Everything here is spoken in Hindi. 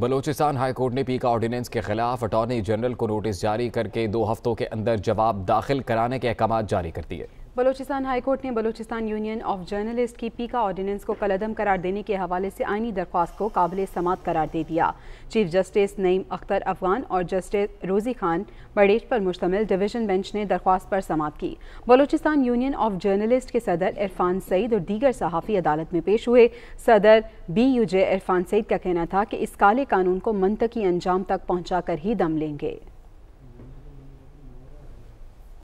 बलोचिस्तान हाई कोर्ट ने पीका ऑर्डिनेंस के खिलाफ अटॉर्नी जनरल को नोटिस जारी करके दो हफ्तों के अंदर जवाब दाखिल कराने के अहकाम जारी कर दिए बलोचिस्तान हाईकोर्ट ने बलोचिस्तान यूनियन ऑफ जर्नलिस्ट की पीका ऑर्डिनेंस को कलदम करार देने के हवाले से आइनी दरख्वास्त को काबिल समात करार दे दिया चीफ जस्टिस नईम अख्तर अफगान और जस्टिस रोजी खान बड़ेज पर मुश्तमिल डिवीजन बेंच ने दरख्वास्त पर समात की बलोचिस्तान यूनियन ऑफ जर्नलिस्ट के सदर इरफान सईद और दीगर सहाफ़ी अदालत में पेश हुए सदर B U J Irfan Saeed का कहना था कि इस काले कानून को मनतकी अंजाम तक पहुँचा कर ही दम लेंगे